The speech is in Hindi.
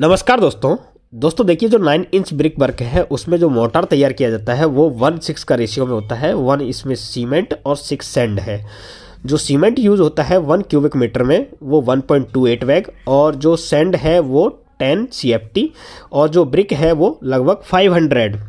नमस्कार दोस्तों दोस्तों देखिए जो नाइन इंच ब्रिक वर्क है उसमें जो मोटर तैयार किया जाता है वो वन सिक्स का रेशियो में होता है वन इसमें सीमेंट और सिक्स सैंड है जो सीमेंट यूज़ होता है वन क्यूबिक मीटर में वो वन पॉइंट टू एट वैग और जो सैंड है वो टेन सी एफ टी और जो ब्रिक है वो लगभग फाइव हंड्रेड